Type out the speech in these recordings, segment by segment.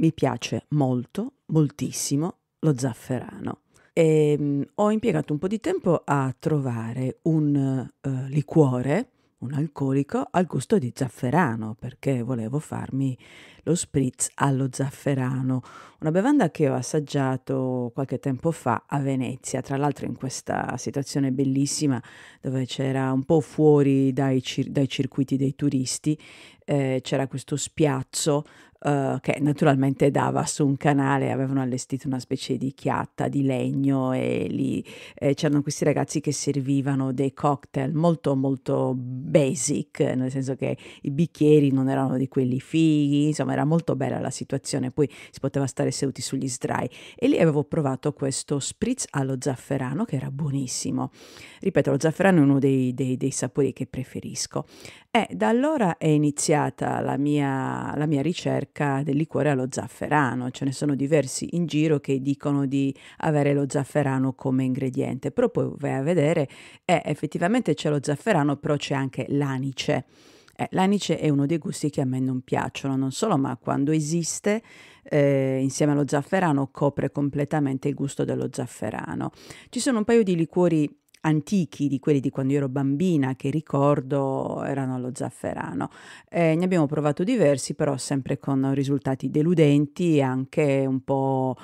mi piace molto, moltissimo lo zafferano. E, ehm, mh, ho impiegato un po' di tempo a trovare un uh, liquore, un alcolico, al gusto di zafferano, perché volevo farmi lo spritz allo zafferano, una bevanda che ho assaggiato qualche tempo fa a Venezia, tra l'altro in questa situazione bellissima dove c'era un po' fuori dai, cir- dai circuiti dei turisti, eh, c'era questo spiazzo eh, che naturalmente dava su un canale, avevano allestito una specie di chiatta di legno e lì eh, c'erano questi ragazzi che servivano dei cocktail molto molto basic, nel senso che i bicchieri non erano di quelli fighi, insomma era molto bella la situazione, poi si poteva stare seduti sugli sdrai e lì avevo provato questo spritz allo zafferano che era buonissimo. Ripeto, lo zafferano è uno dei, dei, dei sapori che preferisco e eh, da allora è iniziato iniziata la mia, la mia ricerca del liquore allo zafferano. Ce ne sono diversi in giro che dicono di avere lo zafferano come ingrediente, però poi vai a vedere eh, effettivamente c'è lo zafferano, però c'è anche l'anice. Eh, l'anice è uno dei gusti che a me non piacciono, non solo, ma quando esiste, eh, insieme allo zafferano, copre completamente il gusto dello zafferano. Ci sono un paio di liquori antichi, di quelli di quando io ero bambina, che ricordo erano allo zafferano. Eh, ne abbiamo provato diversi, però sempre con risultati deludenti e anche un po'...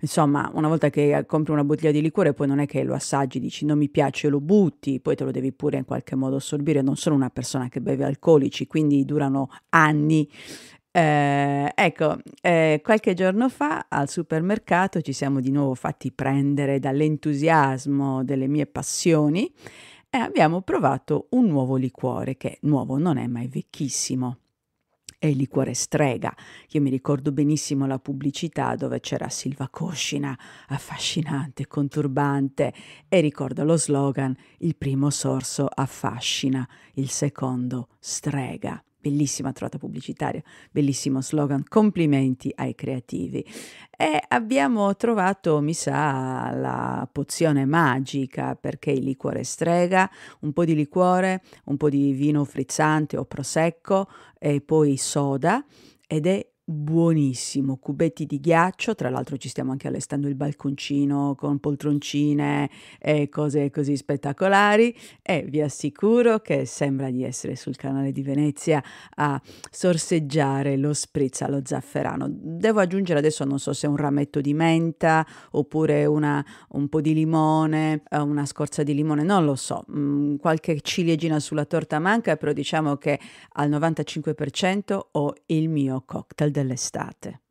Insomma, una volta che compri una bottiglia di liquore, poi non è che lo assaggi, dici non mi piace, lo butti, poi te lo devi pure in qualche modo assorbire. Non sono una persona che beve alcolici, quindi durano anni eh, ecco, eh, qualche giorno fa al supermercato ci siamo di nuovo fatti prendere dall'entusiasmo delle mie passioni e abbiamo provato un nuovo liquore che nuovo non è mai vecchissimo. È il liquore strega. Io mi ricordo benissimo la pubblicità dove c'era Silva Coscina, affascinante, conturbante, e ricordo lo slogan: il primo sorso affascina, il secondo strega. Bellissima trovata pubblicitaria, bellissimo slogan, complimenti ai creativi. E abbiamo trovato, mi sa, la pozione magica perché il liquore strega, un po' di liquore, un po' di vino frizzante o prosecco e poi soda ed è buonissimo, cubetti di ghiaccio, tra l'altro ci stiamo anche allestando il balconcino con poltroncine e cose così spettacolari e vi assicuro che sembra di essere sul canale di Venezia a sorseggiare lo spritz allo zafferano. Devo aggiungere adesso non so se un rametto di menta oppure una, un po' di limone, eh, una scorza di limone, non lo so, mm, qualche ciliegina sulla torta manca, però diciamo che al 95% ho il mio cocktail dell'estate.